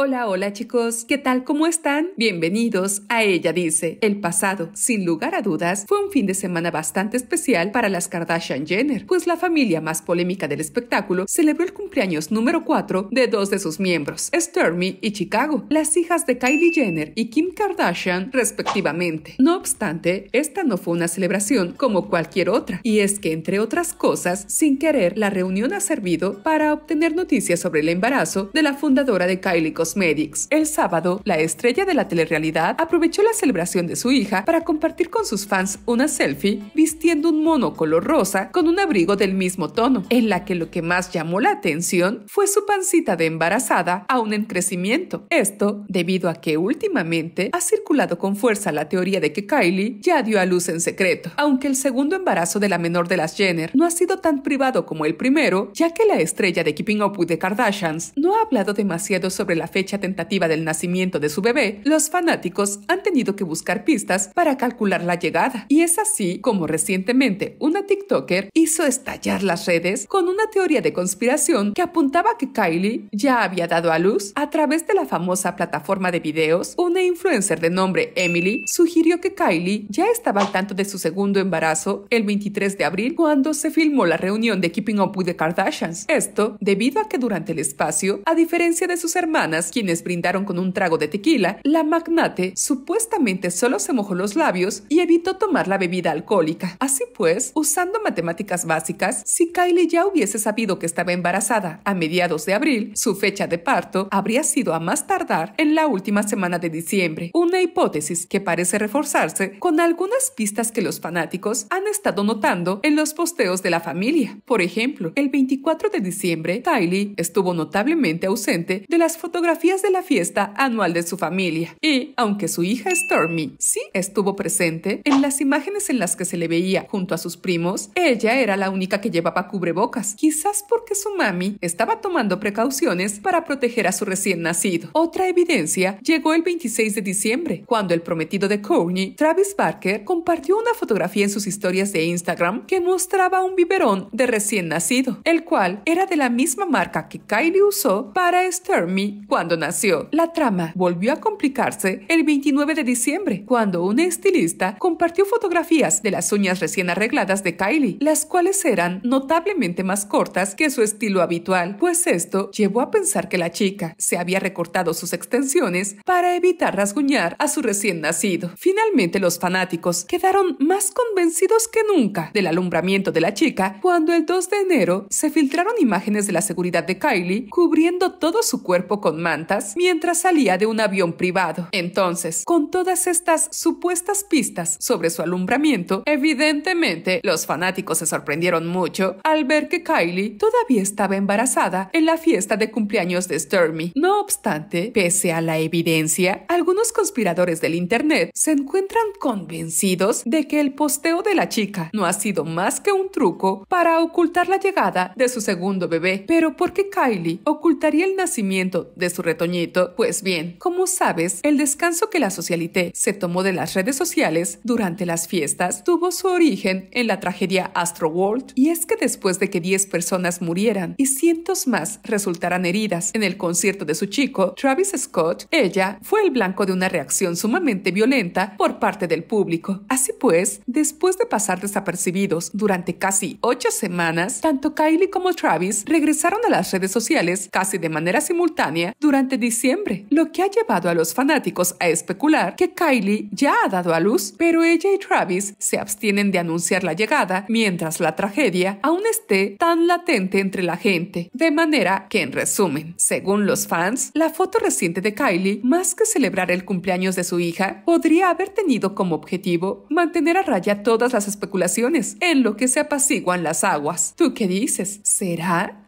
Hola, hola chicos, ¿qué tal? ¿Cómo están? Bienvenidos a Ella Dice. El pasado, sin lugar a dudas, fue un fin de semana bastante especial para las Kardashian Jenner, pues la familia más polémica del espectáculo celebró el cumpleaños número 4 de dos de sus miembros, Stormy y Chicago, las hijas de Kylie Jenner y Kim Kardashian respectivamente. No obstante, esta no fue una celebración como cualquier otra, y es que entre otras cosas, sin querer, la reunión ha servido para obtener noticias sobre el embarazo de la fundadora de Kylie Medics. El sábado, la estrella de la telerrealidad aprovechó la celebración de su hija para compartir con sus fans una selfie vistiendo un mono color rosa con un abrigo del mismo tono, en la que lo que más llamó la atención fue su pancita de embarazada aún en crecimiento. Esto debido a que últimamente ha circulado con fuerza la teoría de que Kylie ya dio a luz en secreto, aunque el segundo embarazo de la menor de las Jenner no ha sido tan privado como el primero, ya que la estrella de Keeping Up with the Kardashians no ha hablado demasiado sobre la fe fecha tentativa del nacimiento de su bebé, los fanáticos han tenido que buscar pistas para calcular la llegada. Y es así como recientemente una TikToker hizo estallar las redes con una teoría de conspiración que apuntaba que Kylie ya había dado a luz a través de la famosa plataforma de videos. Una influencer de nombre Emily sugirió que Kylie ya estaba al tanto de su segundo embarazo el 23 de abril cuando se filmó la reunión de Keeping Up with the Kardashians. Esto debido a que durante el espacio, a diferencia de sus hermanas, quienes brindaron con un trago de tequila, la magnate supuestamente solo se mojó los labios y evitó tomar la bebida alcohólica. Así pues, usando matemáticas básicas, si Kylie ya hubiese sabido que estaba embarazada a mediados de abril, su fecha de parto habría sido a más tardar en la última semana de diciembre, una hipótesis que parece reforzarse con algunas pistas que los fanáticos han estado notando en los posteos de la familia. Por ejemplo, el 24 de diciembre, Kylie estuvo notablemente ausente de las fotografías de la fiesta anual de su familia. Y, aunque su hija Stormy sí estuvo presente, en las imágenes en las que se le veía junto a sus primos, ella era la única que llevaba cubrebocas, quizás porque su mami estaba tomando precauciones para proteger a su recién nacido. Otra evidencia llegó el 26 de diciembre, cuando el prometido de Courtney, Travis Barker, compartió una fotografía en sus historias de Instagram que mostraba un biberón de recién nacido, el cual era de la misma marca que Kylie usó para Stormy cuando nació. La trama volvió a complicarse el 29 de diciembre, cuando un estilista compartió fotografías de las uñas recién arregladas de Kylie, las cuales eran notablemente más cortas que su estilo habitual, pues esto llevó a pensar que la chica se había recortado sus extensiones para evitar rasguñar a su recién nacido. Finalmente los fanáticos quedaron más convencidos que nunca del alumbramiento de la chica cuando el 2 de enero se filtraron imágenes de la seguridad de Kylie cubriendo todo su cuerpo con manos mientras salía de un avión privado. Entonces, con todas estas supuestas pistas sobre su alumbramiento, evidentemente los fanáticos se sorprendieron mucho al ver que Kylie todavía estaba embarazada en la fiesta de cumpleaños de Stormy. No obstante, pese a la evidencia, algunos conspiradores del Internet se encuentran convencidos de que el posteo de la chica no ha sido más que un truco para ocultar la llegada de su segundo bebé. Pero ¿por qué Kylie ocultaría el nacimiento de su retoñito? Pues bien, como sabes, el descanso que la socialité se tomó de las redes sociales durante las fiestas tuvo su origen en la tragedia Astroworld y es que después de que 10 personas murieran y cientos más resultaran heridas en el concierto de su chico, Travis Scott, ella fue el blanco de una reacción sumamente violenta por parte del público. Así pues, después de pasar desapercibidos durante casi ocho semanas, tanto Kylie como Travis regresaron a las redes sociales casi de manera simultánea durante durante diciembre, lo que ha llevado a los fanáticos a especular que Kylie ya ha dado a luz, pero ella y Travis se abstienen de anunciar la llegada mientras la tragedia aún esté tan latente entre la gente. De manera que, en resumen, según los fans, la foto reciente de Kylie, más que celebrar el cumpleaños de su hija, podría haber tenido como objetivo mantener a raya todas las especulaciones, en lo que se apaciguan las aguas. ¿Tú qué dices? ¿Será?